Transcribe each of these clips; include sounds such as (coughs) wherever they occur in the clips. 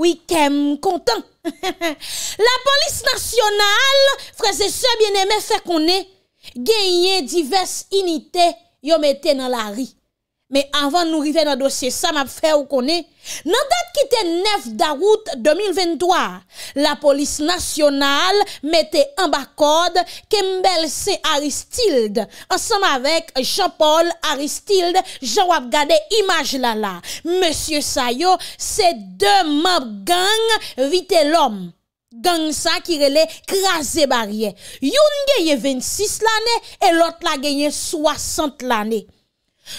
Ou i kem kontan. (laughs) La polis nasyonal, freze se bieneme fe konen, geye divers inite yon meten nan la ri. Men avan nou rive nan dosye, sa map fè ou konè. Nan dat ki te 9 darout 2023, la polis nasyonal mette an bakod kembel se Aristilde. Ansem avèk Jean-Paul Aristilde, Jean wap gade imaj lala. Monsie Sayo, se de map gang vite lom. Gang sa ki rele krasè barye. Yon genye 26 lane, elot la genye 60 lane.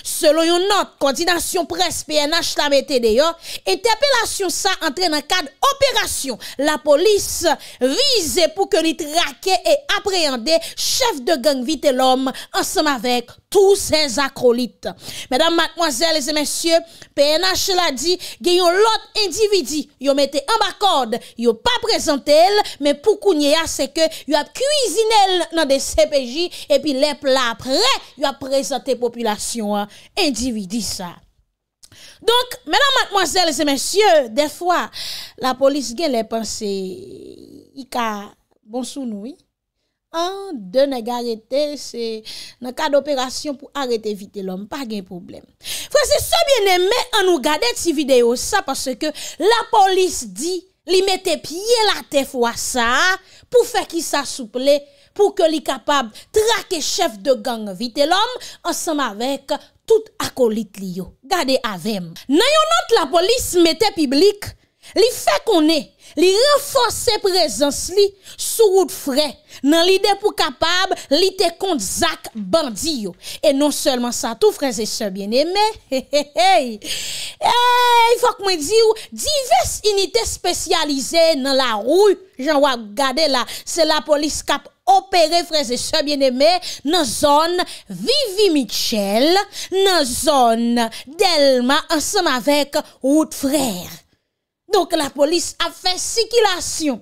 Selon yon not koordinasyon pres PNH la mette deyo E te apelasyon sa entre nan kad Operasyon la polis Vize pou ke li trake E apreyande chef de gang Vite l'om ansam avek Tous sen akrolit Madame, mademoiselle, les messieurs PNH la di gen yon lot individi Yon mette en bakode Yon pa prezante el Men pou kounye a seke Yon ap kuisine el nan de CPJ E pi lep la apre Yon ap prezante populasyon individi sa. Donk, menan matmoazel, se mensyo, defwa, la polis gen le panse, i ka bon sou noui, an de ne garete, se ne ka doperasyon pou arete evite l'om, pa gen problem. Fwese, se bien ne me an nou gade ti video sa, parce ke la polis di, li mette pie la te fwa sa, pou fe ki sa souple, se pou ke li kapab trake chef de gang vite l'om ansanm avek tout akolit li yo. Gade avem. Nan yon ante la polis mette piblik, li fe konen, li renfonse prezans li sou wout fre, nan li de pou kapab, li te kont zak bandi yo. E non selman sa tou, fre, ze se bien eme, he he he, eeey, fok mwen di ou, dives inite spesyalize nan la rou, jan wak gade la, se la polis kap opérer frères et sœurs bien-aimés dans zone Vivi Michel, dans zone Delma ensemble avec route frère. Donc la police a fait circulation.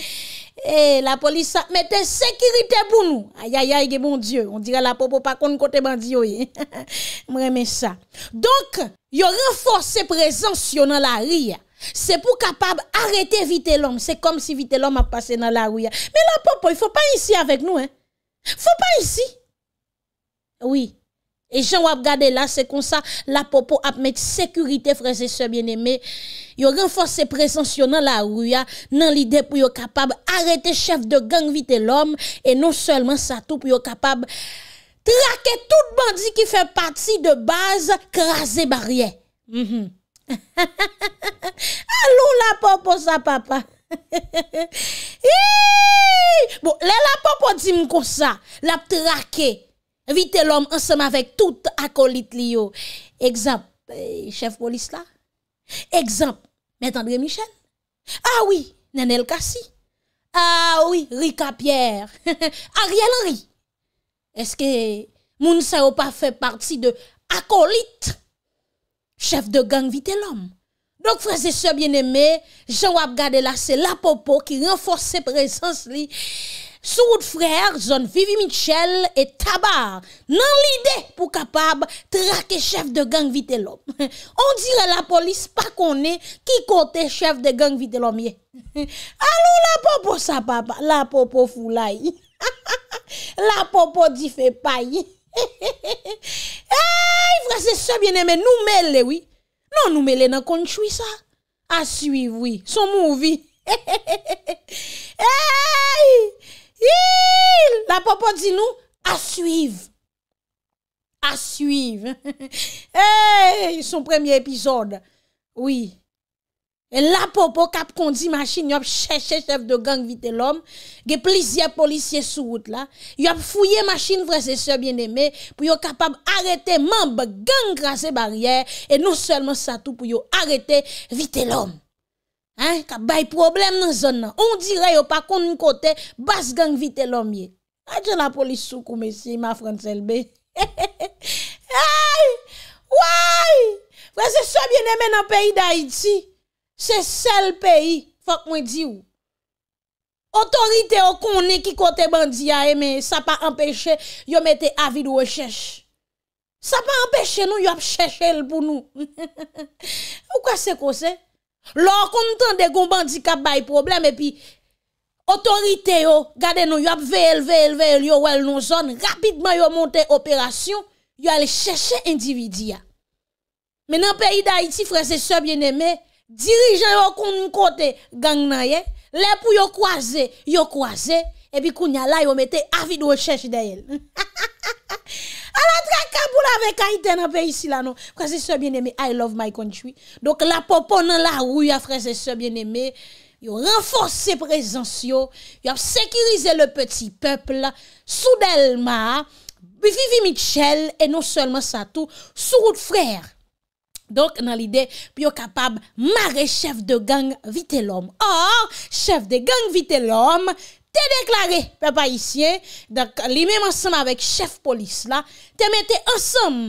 (laughs) et la police a mis sécurité pour nous. Aïe aïe aïe bon Dieu, on dirait la popo pas contre côté bandit (laughs) Moi ça. Donc, yo renforcé présence dans la rue. C'est pour capable arrêter vite l'homme. C'est comme si vite l'homme a passé dans la rue. Mais la popo, il faut pas ici avec nous. Hein? faut pas ici. Oui. Et Jean vais regarder là, c'est comme ça, la popo a mettre sécurité, frères et sœurs bien-aimés. renforcé renforce présence dans la rue, hein. dans l'idée pour arrêter capable arrêter chef de gang vite l'homme, et non seulement ça tout, pour être capable traquer tout bandit qui fait partie de base, craser barrière. Mhm. Allons la popo ça, papa. bon, là, la popo dit comme ça, la traqué. Vite l'homme ensemble avec tout acolyte lio. Exemple, eh, chef police là. Exemple, maître André Michel. Ah oui, Nenel Kassi. Ah oui, Rika Pierre. (laughs) Ariel Henry. Est-ce que moun ça pas fait partie de acolyte Chef de gang Vitellom Donk fraze se bien eme Jan wap gade la se la popo Ki renforce se prezans li Sou wout frer, zon Vivi Mitchell Et tabar Nan lide pou kapab Trake chef de gang Vitellom (laughs) On dire la polis pa konen Ki kote chef de gang Vitellom ye (laughs) Alo la popo sa papa La popo fulay (laughs) La popo di fe paye Eh, eh, eh. frère, c'est ça bien aimé. Nous mêlons, oui. Non, nous mêlons dans le ça. À suivre, oui. Son movie. (laughs) La papa dit nous, à suivre. À suivre. hey, (laughs) son premier épisode. Oui. E la popo kap kondi masin yop chè chè chèf de gang vite l'om Ge plizye polisye sou wot la Yop fouye masin vresè sè bien eme Pou yo kapab arete mamb gang krasè barriè E nou selman sa tou pou yo arete vite l'om Ka bay problem nan zon nan Ondire yo pa kondi kote bas gang vite l'om ye Atye la polis sou kou mesi ma franselbe Vresè sè bien eme nan peyi da iti Se sel peyi, fòk mwen di ou. Otorite ou konen ki kote bandi ya, e men, sa pa empèche, yo mette avi do we chèche. Sa pa empèche nou, yo ap chèche el pou nou. (laughs) Ou kwa se ko se? Lò, kon nou tan de kon bandi kap bay problem, e pi, otorite ou, gade nou, yo ap ve el, ve el, ve el, yo wèl nou zon, rapidman yo monte operasyon, yo alè chèche endividi ya. Men an peyi da iti, frese se bien eme, dirigeant yo kon côté gang nan ye, les pou yo croiser, yo croiser et puis kounya la yo mette avis de recherche d'elle. Alors très avec Haïti dans pays ici là non. Frères et sœurs bien-aimés, I love my country. Donc la popo la rue frères et sœurs bien-aimés, yo renforce présence yo, yo sécurisé le petit peuple Soudelma, Vivi Michel et non seulement ça tout, sous route frère Donk nan li de pyo kapab mare chef de gang vite l'om. Or, chef de gang vite l'om, te deklare pe pa isyen, donk li menman som avèk chef polis la, te mette an som.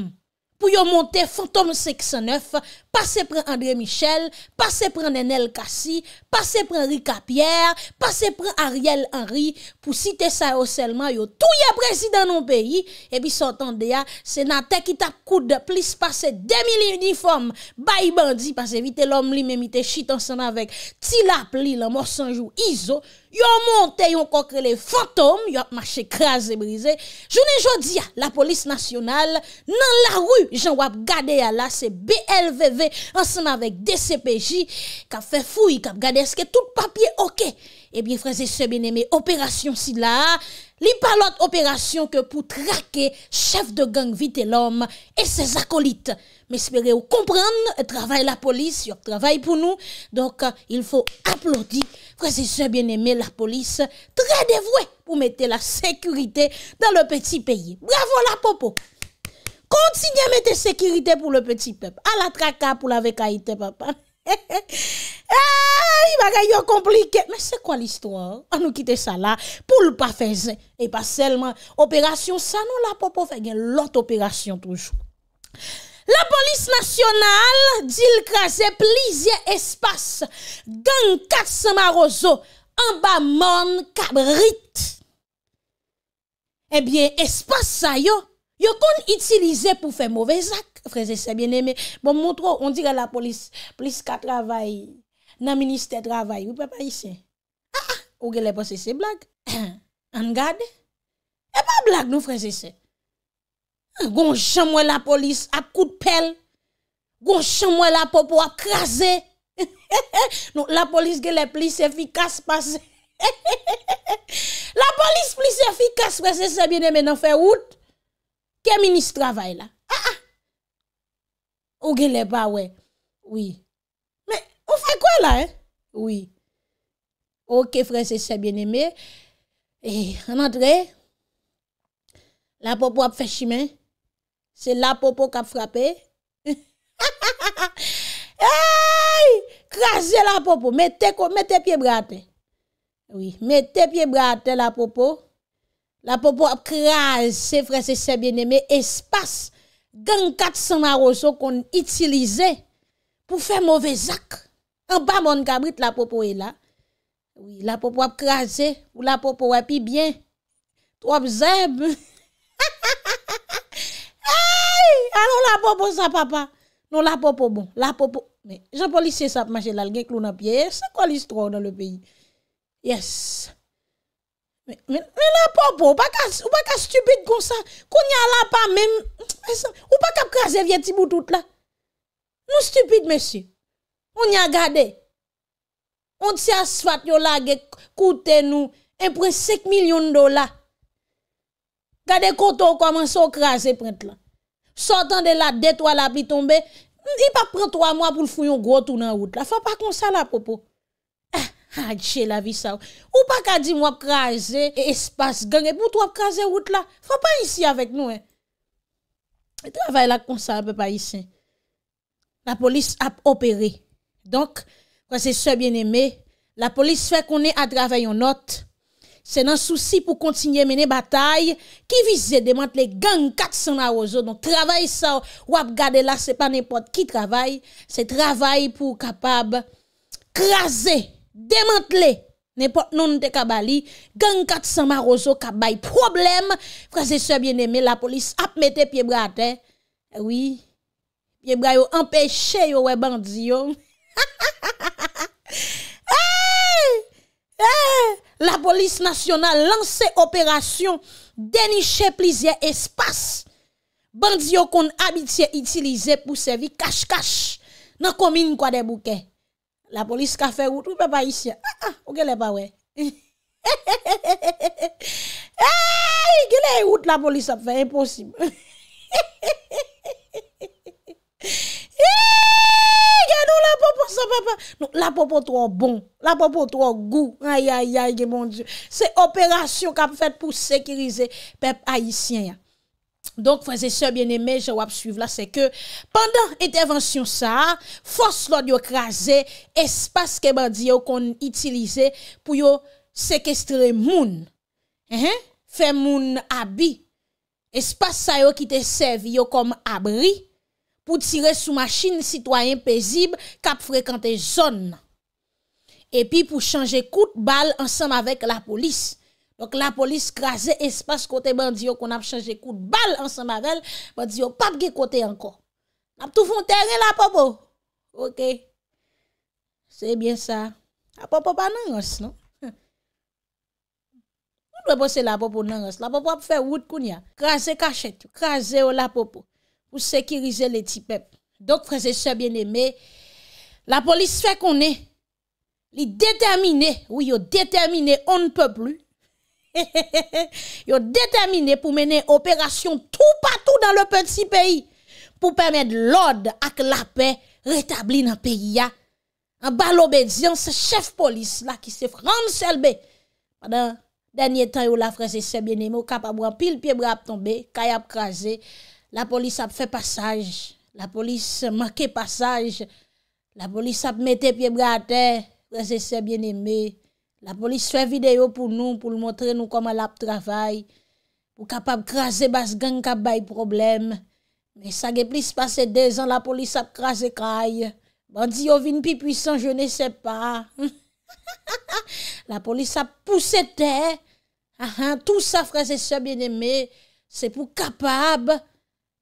pou yon monte fantom 69 pase pre André Michel pase pre Nenel Kassi pase pre Henri Kapier pase pre Ariel Henri pou site sa oselman yon tou ya prezi dan nou peyi, epi sotan deya se na tek ki tap kouda plis pase demi li uniform bayi bandi pase vite lom li memite chitansan avek, ti la pli la morsanjou izo, yon monte yon kokre le fantom, yon ap mache kras e brize, jounen jodi ya la polis nasyonal, nan la ru Jean Wap gade c'est la, BLVV ensemble avec DCPJ qui a fait fouille, qui a regardé est-ce que tout papier OK. Eh bien, frères et sœurs bien-aimés, opération si là, li pas l'autre opération que pour traquer chef de gang vite l'homme et ses acolytes. Mais espérez vous comprendre, travail la police, un travail pour nous. Donc, il faut applaudir, frères et sœurs bien-aimés, la police, très dévouée pour mettre la sécurité dans le petit pays. Bravo la popo! Kontinye mette sekirite pou le peti pep. A la traka pou la vekaite pep. (laughs) Ay, baka yo komplike. Mè se kwa l'histoire? An nou kite sa la pou l'pa feze. E pa selman operasyon sa nou la popo fege. Lot operasyon toujou. La polis nasyonal dil krasè plizye espas. Gankas ma rozo. An ba mon kabrit. Ebyen eh espas sa yo. Yo kon utilisé pour faire mauvais acte, frère et bien aimé. Bon, montre, on dirait la police, police qui travaille dans le ministère travail. Vous papa ici. Ah, ah, ou gèle pense c'est blague. En (clears throat) garde. Et eh, pas blague, nous, frère et sœurs. Ah, gon la police à coup de pelle. Gon chambre la popo à craser. (laughs) non, la police gèle plus efficace passe. (laughs) la police plus efficace, frère C'est bien aimé. Non fait route est ministre travail là? Ah ah! Ou gen pas, ouais. Oui. Mais on fait quoi là? Hein? Oui. Ok, frère, c'est bien aimé. Et en entrée, la popo a fait chemin. C'est la popo qui a frappé. (laughs) hey! la popo. Mettez, mettez pied bras Oui, mettez pied bras la popo. La popo ap krase, frese se bieneme, espase. Gan kat san maroso kon itilize pou fe mouvezak. An pa moun kabrit la popo e la. La popo ap krase ou la popo ap bi bien. Tro ap zeb. A non la popo sa papa. Non la popo bon. La popo... Jan polise sa pa mache lal gen klou nan piye. Se kwa listro nan le peyi. Yes. Men la popo, ou pa ka stupide kon sa, kon nye ala pa men, ou pa ka kraser vye ti boutout la. Nou stupide mesi, ou nye gade, on tsia swat yo la ge koute nou, enpren sek milyon dola. Gade koto koman so kraser prent la. Sotan de la detwa la pi tombe, yi pa pren 3 mwa pou l fuyon gwo tou nan wout la. Fa pa kon sa la popo. Adje la vi sa ou. Ou pa kadim wap kraze espas gang. E bout wap kraze wout la. Fa pa isi avek nou eh. e. Travay la konsa ap pa pa isi. La polis ap operi. Donk, kwa se se bien eme. La polis fe konen a travay yon not. Se nan souci pou kontinye mene batay. Ki vize demante le gang kat san a ozo. Donk travay sa ou. Wap gade la se pa nepot ki travay. Se travay pou kapab kraze. démanteler n'importe non de kabali gang 400 maroso kabay problème frères et sœurs bien-aimés la police a mette pied bras terre eh oui pied bras yo empêché yo wè bandi yo (laughs) la police nationale lancé opération dénicher plusieurs espaces bandi yo kon habitué utiliser pour servir cache-cache dans commune quoi des bouquets La polis ka fè oud, ah, ah, ou pep ayisyen. Ha, ha, ou gè lè pa wè. Hei, gè lè oud, la polis ap fè, imposible. (laughs) Hei, gè nou la popo sa pep. Nou, la popo to an bon, la popo to an gou. Ay, ay, ay, gè mon dieu. Se operasyon ka fèt pou sekirize pep ayisyen ya. Donk faze se bien eme, je wap suive eh, la se ke pandan etervansyon sa, fos lodi yo kraze espas ke bandi yo kon itilize pou yo sekestre moun. Fè moun abi, espas sa yo ki te sevi yo kom abri pou tire sou machin sitwayen pezib kap frekante zon. Epi pou chanje kout bal ansam avek la polis. Donk la polis krasè espas kote ban diyo kon ap chanje kout bal ansan mavel, ban diyo pap ge kote anko. Ap toufoun terre la popo. Ok. Seye bien sa. La popo pa nan rase, non? Ou dwe posè la popo nan rase? La popo ap fè wout koun ya. Krasè kachet, krasè ou la popo. Ou sekirize le ti pep. Donk frase se bien eme, la polis fè kon e, li determine, ou yo determine, on peplu, (laughs) yo déterminé pour mener opération tout partout dans le petit pays pour permettre l'ordre et la paix rétablie dans le pays. En bas l'obédience, chef police qui s'est France Pendant ben. Pendant dernier temps, la frère c'est bien aimé, capable de pile pied bras tomber, kayap crasé. La police a fait passage, la police a manqué passage, la police a mis pied bras à terre, frère c'est bien aimé. La polis fè videyo pou nou pou l'motre nou koma la p'travay. Pou kapab krasè bas genk ap bay problem. Mè sa ge plis pasè dez an la polis ap krasè kaj. Bandi yo vin pi pwisan, je nè se pa. La polis ap pousè te. Tout sa frazè se bienemè. Se pou kapab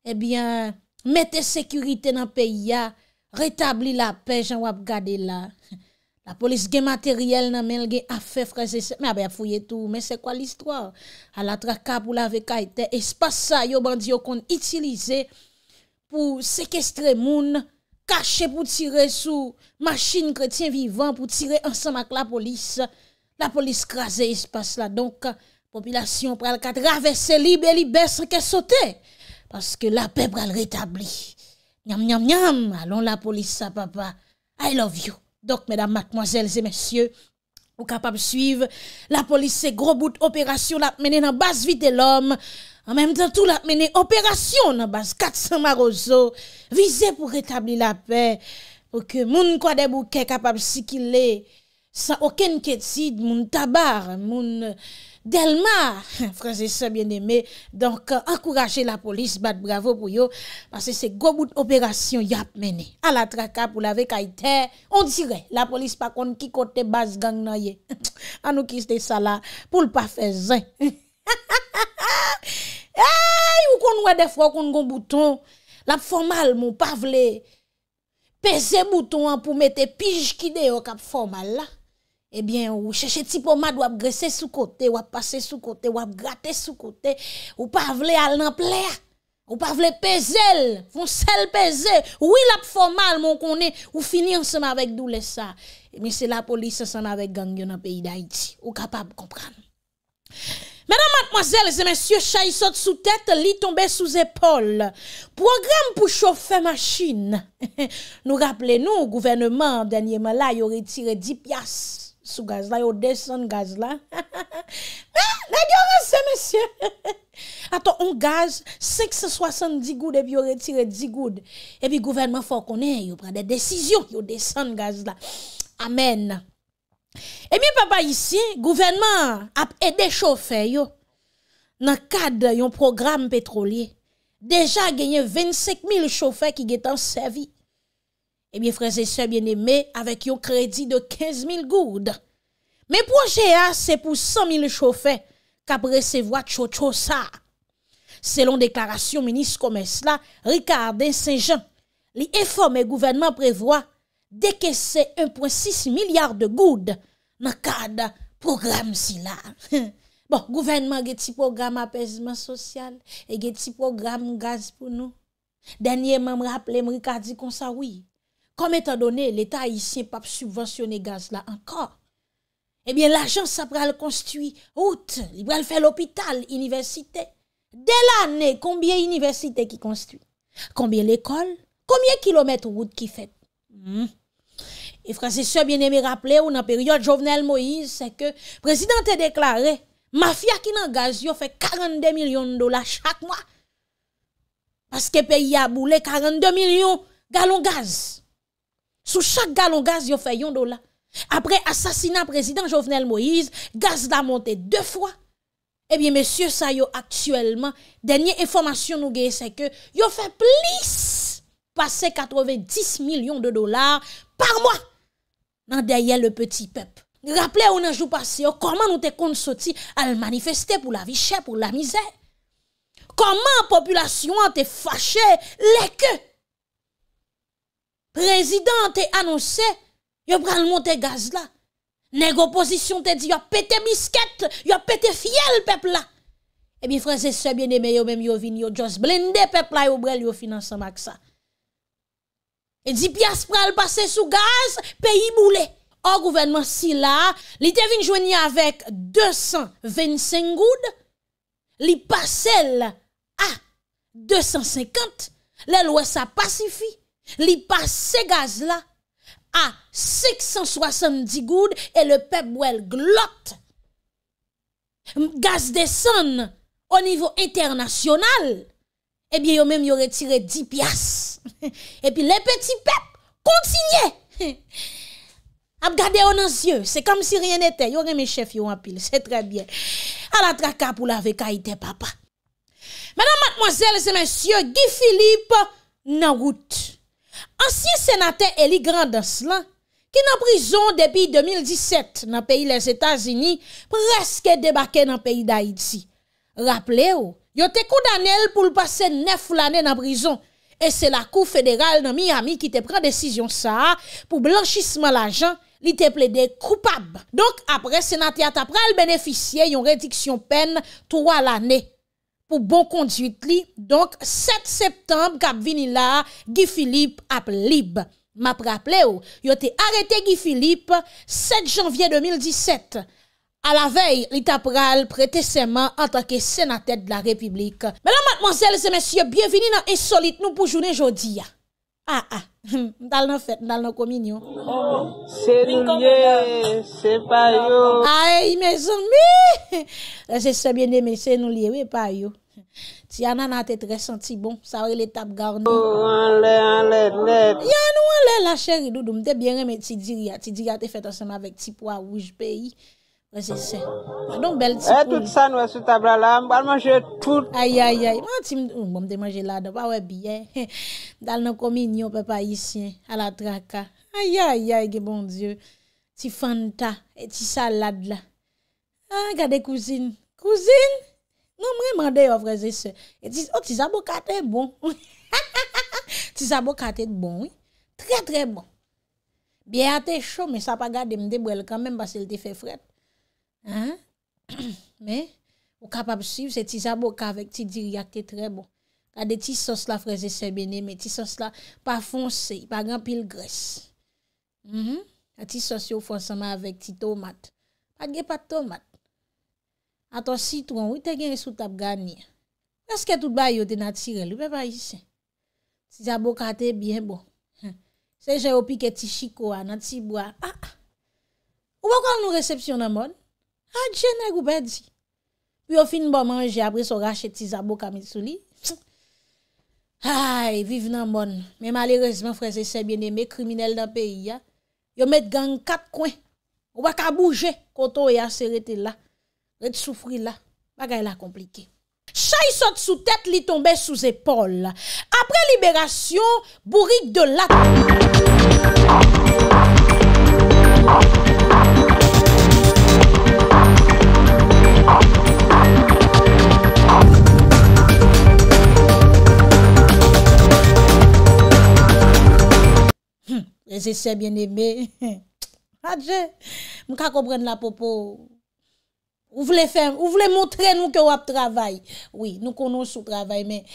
eh mette sekurite nan peya. Retabli la pej an wap gade la. (laughs) La polis gen materyel nan men lge afe fraze se. Mè a fouye tou. Mè se kwa l'histoire? A la traka pou la veka etè. E se passe sa yo bandi yo kon itilize pou sekestre moun. Kache pou tire sou. Machine kretien vivant pou tire ansan mak la polis. La polis krasè. E se passe la. Donk, popilasyon pral katravesse libe libe se ke sote. Paske la pe pral retabli. Niam, niam, niam. Alon la polis sa papa. I love you. Dok, mèdam, mèkmoazèl, zè mèsyè, ou kapab suiv, la polisè gro bout operasyon la mènen nan bas vi de l'om, an mèm tan tou la mènen operasyon nan bas katsan marozo, vize pou retabli la pe, pou ke moun kwa debouke kapab si ki lè, Sa oken ket si moun tabar, moun euh, delma, franse se bien eme, donk akourache la polis bat bravo pou yo, pase se go bout operasyon yap mene. (laughs) (laughs) A la traka pou lave kaiten, on dire, la polis pa kon ki kote bas gang na ye, anoukiste sa la pou l pa fe zan. Ou kon wade fwo kon kon bouton, la p formal moun pa vle, pese bouton an pou mete pij ki de yo kap formal la. Ebyen, ou cheche ti pomad wap gresse sou kote, wap pase sou kote, wap gate sou kote, ou pa vle al nan pleyak, ou pa vle pezel, fon sel pezel, ou il ap formal, moun konen, ou fini anseman avèk dou lesa. Ebyen, se la polise san avèk gangyon an peyi da iti, ou kapab kompran. Mèdan matmozèl, se mèsyo chay sot sou tèt, li tombe sou zèpol. Program pou chowfè machine. (laughs) Nou rappele nou, gouvernement, denye mèla, yore tire di pias. sous gaz là, yo descend gaz là. Mais (laughs) ah, monsieur. (laughs) Attends, on gaz 570 goud et puis on retire 10 goud. Et puis gouvernement faut qu'on ait, prend des décisions, yo descend gaz là. Amen. Et eh bien papa ici, gouvernement a aidé chauffeur yo dans cadre yon programme pétrolier. Déjà gagné 25 000 chauffeurs qui sont service. Ebyen eh freze se bien eme avek yon kredi de 15.000 goud. Men proje a, se pou 100.000 choufe, kapre se vwa tcho tcho sa. Selon deklarasyon menis komes la, rekade se jan, li efo men gouvenman prevoa, deke se 1.6 milyard de goud, makade programe si la. (laughs) Bon, gouvenman ge ti programe apesman sosyal, e ge ti programe gaz pou nou. Danye men m raple m rekade kon sa wii. Kom etan donè, l'Etat y siye pap subvensyonè gaz eh hmm. la ankor. Ebyen, l'ajans sa pral konstuy, route, li pral fè l'opital, université. Dè l'anè, konbien université ki konstuy? Konbien l'ekol? Konbien kilometre route ki fèt? E fransese, bien eme rappele, ou nan periode jovenel Moïse, se ke prezidentè deklare, ma fia ki nan gaz yo fè 42 milyon dola chak mwa. Paske peyi a boule 42 milyon galon gaz. Sous chaque galon gaz, yon fait yon dollar. Après assassinat président Jovenel Moïse, gaz a monté deux fois. Eh bien, messieurs, ça actuellement, dernière information nous gagne, c'est que yo fait plus passer 90 millions de dollars par mois dans derrière le petit peuple. Rappelez on un jour passé, comment nous te compte sorti à manifester pour la vie chère, pour la misère. Comment la population te fâché les queues Prezident te anonsè, yo pral monte gaz la. Neg oposisyon te di, yo pete misket, yo pete fiel pepla. E bi franse sebyen e meyo, yo mèm yo vin yo jos blende pepla yo brel yo finanse maksa. E di pias pral pase sou gaz, peyi moule. Or gouvenman si la, li te vin jwenye avèk 225 goud, li pase l a 250, le l wè sa pasifi, Li passe gaz là à 670 goudes et le peuple glotte. Gaz descend au niveau international. Eh bien, yon même yon retiré 10 piastres. et puis les petits peuples continuent. Abgade on dans yeux, c'est comme si rien n'était. Yon mes chef à pile, c'est très bien. À la traka pour la vekaïté papa. Madame, mademoiselle et messieurs, Guy Philippe, nan Ansiye senate Eli Grandos lan, ki nan prison depi 2017 nan peyi les Etats-Unis preske debake nan peyi Daidzi. Raple ou, yo te kodanel pou l'pase nef l'anen nan prison. E se la kou federal nan Miami ki te pren desisyon sa pou blanchisme l'ajan li te ple de koupab. Donk apre senate atapral beneficye yon rediksyon pen 3 l'anen. Pou bon konduit li, donk 7 septembe kap vini la, Guy Philippe ap libe. Ma praple ou, yo te arete Guy Philippe, 7 janvye 2017. A la vey, li tap ral prete seman anta ke senatet de la republik. Mèlan matmanzèl, zè mèsyè, byen vini nan insolite nou pou jounen jodi ya. Ah, ha ah. ha. M dal nan fèt, m dal nan kominyon. Se nou liye, se pa yo. Aè, imè zon mi. Se sebyen demè, se nou liye, we pa yo. Ti anan an tèt resenti bon, sa wè l'etap garni. An lè, an lè, lè. Yan ou an lè la chèri doudou, m debyen remè ti diri ya. Ti diri ya te fèt ansem avèk ti pwa wouj peyi. Reze se, mwen don bel ti pou. E tout san wè sou tablala, mwen ban manje tout. Ayayay, mwen ti mwen... Mwen mwen de manje lada, wè wè biye. Dal nou komi nyo pepa yisyen, ala traka. Ayayay, ge bon dieu. Ti fanta, e ti salad la. Ah, ha, gade kouzin. Kouzin! Non mwen mwen de yo, reze se. E ti, oh, ti zabo kate bon. Ti zabo kate bon, wè. Tre tre bon. Biye ate chou, mwen sa pa gade mwen de bwel kan, mwen basil te fe fret. (coughs) Mè, ou kapap siv se ti jaboka vek ti diriak te tre bon. Kade ti sos la freze sebe ne, me ti sos la pa fonse, pa gran pil gres. A ti sos yo fonseman vek ti tomat. Patge pa tomat. A ton sitwong, wite gen resout ap gani. Neske tout bayo te natirel, ou pe bayise. Ti jaboka te bien bon. Se je opi ke ti chiko an, nan ti bwa. Ah, ah. Ou bakan nou resepsyon nan moun? Adjen e goupè di Pyo fin bo manje apre so rache ti zabo kamisou li Ay vive nan bon Me malerezman freze se bieneme kriminel dan peyi ya Yo met gang kat kwen Ou baka bouje koto we ase rete la Reti soufri la Bagay la komplike Chay sot sou tèt li tombe sou zepol Apre liberasyon Bourik de la Freze se bien eme, adje, mkakobren la popo, ou vle fèm, ou vle montre nou ke wap travay, oui, nou konon sou travay, men,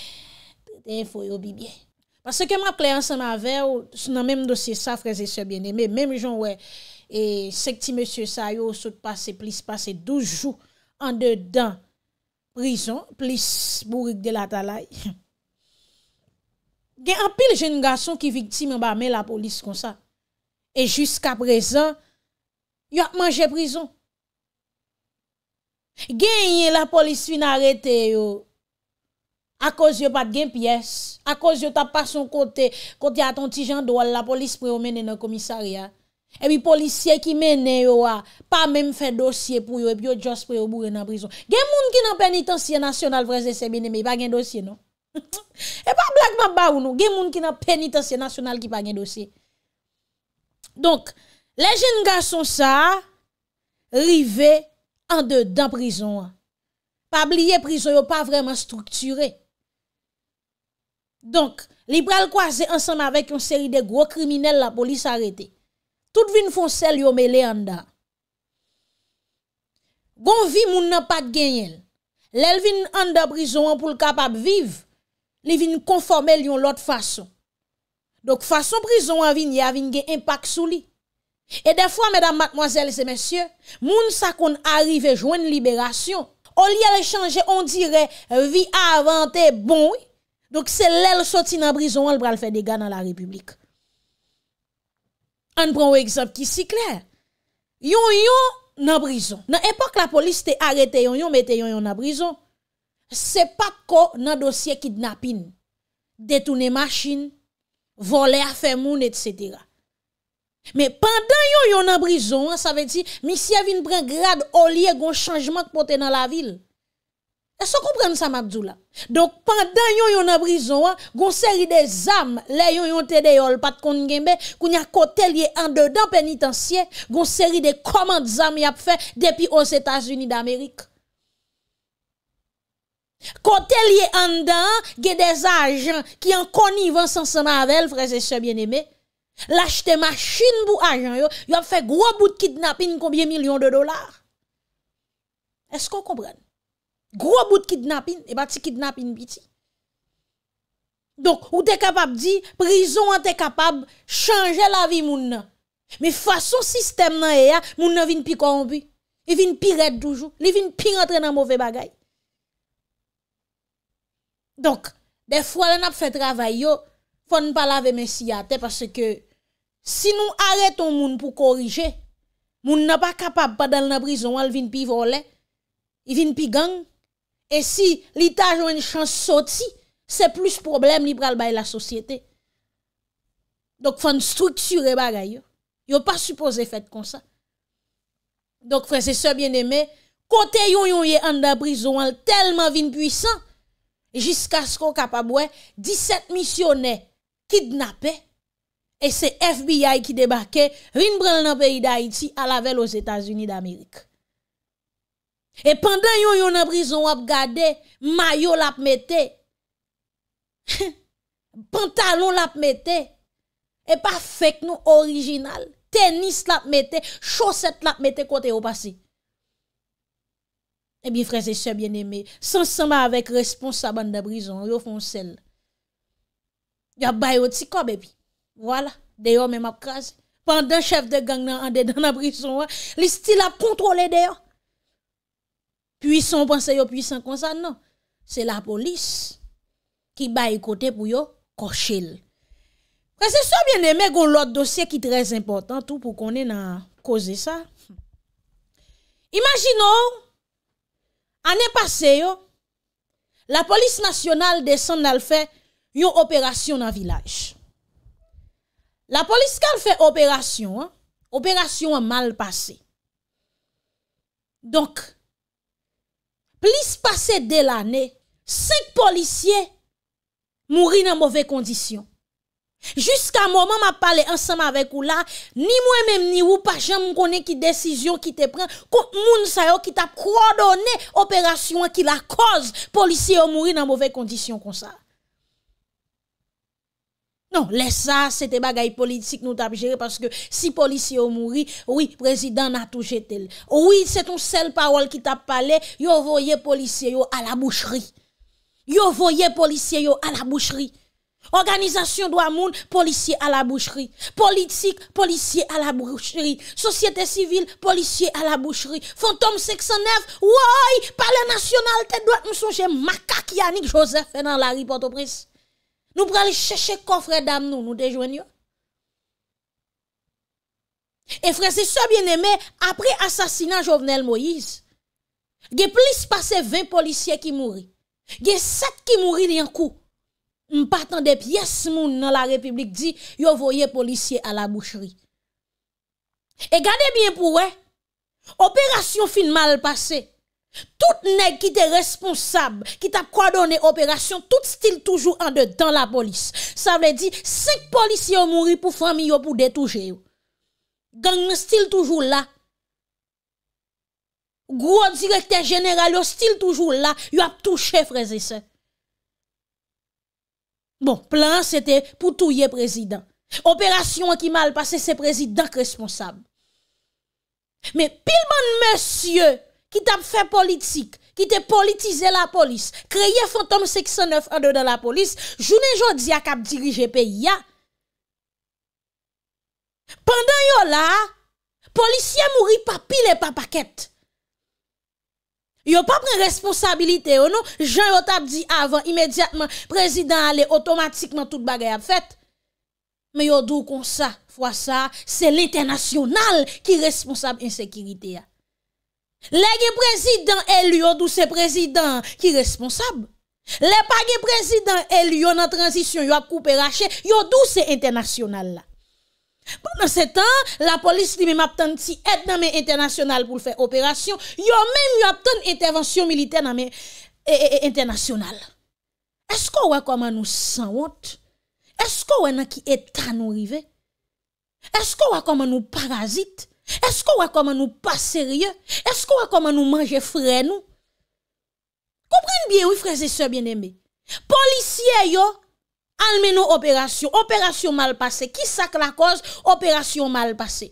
pe te enfo yo bi bien. Pase ke map kli ansan avè, ou nan menm dosye sa, freze se bien eme, menm joun wè, sekti msye sa yo sou pase, plis pase doujou, an de dan, prizon, plis, bourik de la talay. (laughs) Gen apil jen gason ki viktime ba men la polis kon sa. E jusqu'a prezant, yo ap manje prizon. Gen yon la polis fin arete yo, akos yo pat gen piyes, akos yo tap pa son kote, kote ya ton ti jan do al la polis pre o menen nan komisari ya. E bi polisye ki menen yo a, pa men fe dosye pou yo, e bi yo just pre o mou re nan prizon. Gen moun ki nan penitensiye nasyonal vreze se bine, me yon pa gen dosye non. (laughs) E pa blagman ba ou nou Gen moun ki nan penitansye nasyonal ki pa gen dosye Donk Le jen ga son sa Rive An de dan prizon Pa bliye prizon yo pa vreman strukture Donk Libral kwa ze ansanm avek Yon seri de gro kriminel la polis arete Tout vin fon sel yo me le anda Gon vi moun nan pat gen yen Lel vin an da prizon An pou l kapap viv Li vin konforme li yon lot fason. Dok fason brison an vin, ya vin gen impak sou li. E defwa, medan matmoazel se mensyen, moun sa kon arrive jwen liberasyon, o li ale chanje, on dire, vi avante bon. Dok se lel soti nan brison, an bral fè dega nan la republik. An pran wè ekzab ki si kler. Yon yon nan brison. Nan epok la polis te arete yon yon, mette yon yon nan brison. c'est pas qu'on dans dossier kidnapping détourner machine voler affaire affaires, etc. mais pendant y yon en prison hein, ça veut dire monsieur vinn prend grade au lieu gon changement porter dans la ville est-ce que comprenez ça m'abdou là donc pendant y yon en prison une hein, série des âmes les yon été té qui pas de konn qu'on y a côté lié en dedans pénitentiaire une série de commandes âmes y a fait depuis aux états-unis d'amérique Kote liye andan ge des ajan ki an koni vansan san avel freze se bien eme Lachte machin bou ajan yo, yo ap fe gro bout kidnapin koubyen milyon de dolar Esko kompren? Gro bout kidnapin, e eh bati kidnapin biti Donk ou te kapab di, prizon an te kapab chanje la vi moun nan Me fason sistem nan e ya, moun nan vin pi konbi E vin pi ret toujou, li vin pi rentre nan mouve bagay Donc, des fois, on a fait travail, yo, faut ne pas laver mes à parce que si nous arrêtons gens pour corriger, ne n'a pas capable dans la prison, elle vient pi voler, il vient gang. Et si l'État a une chance sorti, c'est plus problème pour la société. Donc, faut structurer bagay yo. Yo pas supposé faire comme ça. Donc, frères et sœurs bien-aimés, côté yon yon en prison, tellement vin puissant, jusqu'à ce qu'on capable 17 missionnaires kidnappés et c'est FBI qui débarquait vin dans le pays d'Haïti à la aux États-Unis d'Amérique. Et pendant yon yon en prison ont gardé maillot la mette (laughs) pantalon la mette et pas fake nous original tennis la chaussettes chaussette la mette côté au passé. Ebi eh fre se so bien eme, san san ma avek responsa ban da brison, yo fon sel. Ya bayo ti ko bebi. Wala, deyo men map kras. Pan den chef de gang nan ande dan na brison, li sti la kontrole deyo. Pwison pan se yo pwison kon sa, non. Se la polis, ki bayi kote pou yo koshel. Fre se so bien eme, goun lot dosye ki trez important, an tou pou konen na kose sa. Imaginon, Ane pase yo, la polis nasyonal desen nan l fè yon operasyon nan vilaj. La polis kan fè operasyon, operasyon an mal pase. Donk, plis pase del ane, sek polisye mouri nan mowè kondisyon. Jusqu'à moment m'a parlé ensemble avec vous là, ni moi-même ni vous pas jamais connais qui décision qui te prend contre moun sa qui t'a coordonné opération qui la cause policiers ont mouru dans mauvaises conditions comme ça. Non, laisse ça, c'était politiques politique nous avons géré parce que si policiers ont mouru, oui, président n'a touché tel, Oui, c'est une seule parole qui t'a parlé, yo voyez policier yo à la boucherie. Yo voyez policier yo à la boucherie. Organisation d'oua moun, policier à la boucherie. Politique, policier à la boucherie. Société civile, policier à la boucherie. Fantôme 609, ouais, palais national, tête doit nous songer macaque Yannick Joseph dans la rue Port-au-Prince. Nous prenons chercher coffre d'âme nous, nous déjoignons. Et frère, c'est ça bien aimé, après assassinat Jovenel Moïse, il y a plus de 20 policiers qui mourent. Il y a 7 qui mourent d'un coup. M partan de piyes moun nan la republik di, yo voye policye a la boucheri. E gade bien pou we, operasyon fin mal pase, tout neg ki te responsab, ki tap kwa donne operasyon, tout stil toujou an de dan la polis. Sa vle di, 5 polisye yo mouri pou fami yo pou detouje yo. Gang men stil toujou la. Gwo direkte general yo stil toujou la, yo ap touche freze se. Bon, plan se te poutouye prezidant. Operasyon akimal pase se prezidant kresponsab. Me pilman monsye ki tap fe politik, ki te politize la polis, kreye fantom 6912 da la polis, jounen jodi akap dirije pe ya. Pendan yo la, polisye mouri pa pile pa paket. Yo pa pren responsabilite yo nou, jan yo tap di avan, imediatman, prezident ale, otomatikman tout bagay ap fet. Me yo dou kon sa, fwa sa, se l'internasyonal ki responsab insekirite ya. Le gen prezident el yo, dou se prezident ki responsab. Le pa gen prezident el yo nan transisyon yo ap koupe rache, yo dou se internasyonal la. Pendant ce temps, la police lui-même obtenu si aide dans internationale pour faire opération, yo même yo obtient intervention militaire dans eh, eh, eh, internationale. Est-ce qu'on voit comment nous sans honte Est-ce qu'on voit qui qui état nous arrivé Est-ce qu'on voit comment nous parasite Est-ce qu'on voit comment nous pas sérieux Est-ce qu'on voit comment nous manger frais nous Comprenez bien oui frères et sœurs bien-aimés. Policiers yo almenon operasyon, operasyon malpase, ki sak la koz operasyon malpase.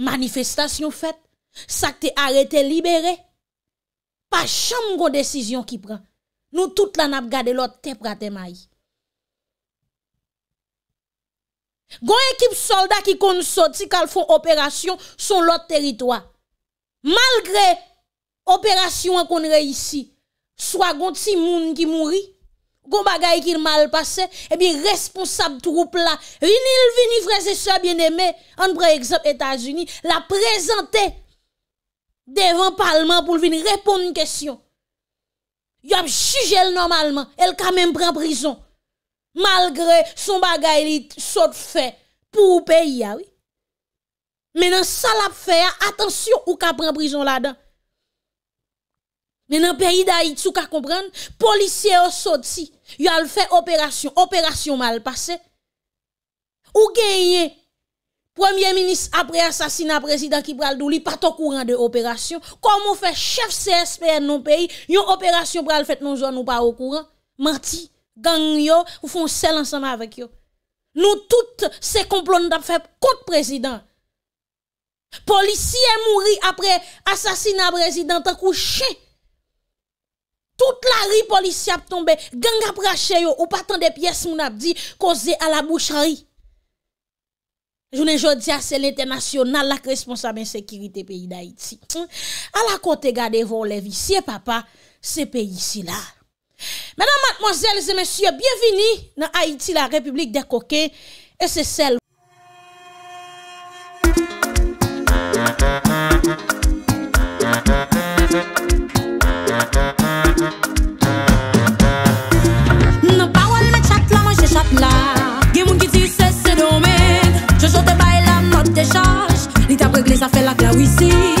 Manifestasyon fet, sak te arete, libere, pa cham kon desisyon ki pran, nou tout la nap gade lot te prate may. Gon ekip soldat ki kon soti kal fon operasyon son lot teritwa, malgre operasyon kon reisi, swa gon ti moun ki mouri, gon bagay qui mal passé, eh bien, responsable troupe là, vini frères et sœurs bien-aimés, on prend exemple États-Unis, la présenter devant parlement pour venir répondre une question. Il a jugé normalement, elle quand même prend prison. Malgré son bagay li saute fait pour payer ah oui. Maintenant ça l'a fait attention ou ka prend prison là-dedans. Mais dans le pays d'Haïti, vous comprendre, les policiers ont sorti, ils ont fait opération, opération mal passée. Ou gagné, premier ministre après assassinat président qui pral pas au courant de opération. Comment fait chef CSPN dans le pays, une opération pral fait nos zone ou pas au courant? Menti, gang yo, font sel ensemble avec eux. Nous toutes, ces complot nous fait contre président. Policiers mourir après assassinat président, tant couché toute la rue policière a tombé, gang a ou pas tant de pièces mon a dit, causé à la boucherie. Je jodi à c'est l'international, la responsable sécurité pays pays hein? À A la côté gade vos lèvres ici, papa, ce pays ici là Mesdames, mademoiselles et Messieurs, bienvenue dans Haïti, la République des Coquins, et c'est celle... Li ta pe gres a fe la kre wisi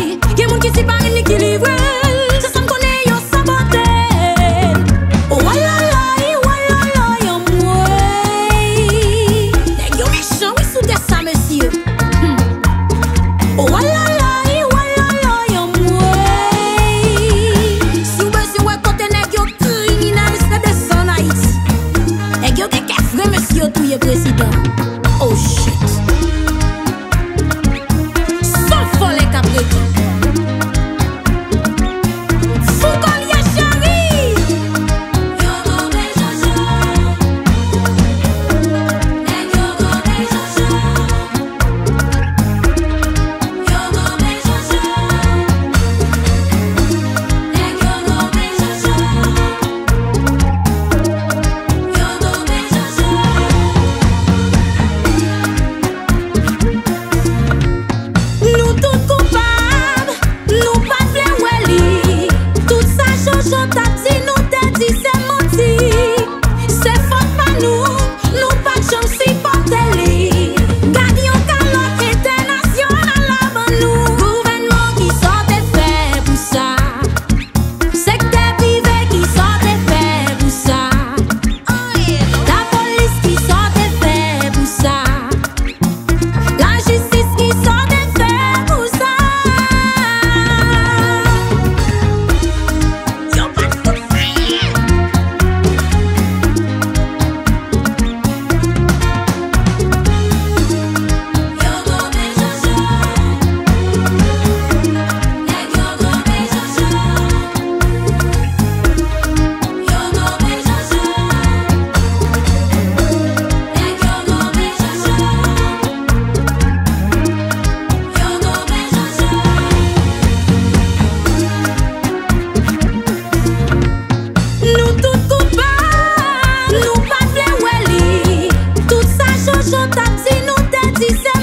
Son tansi nou tansi se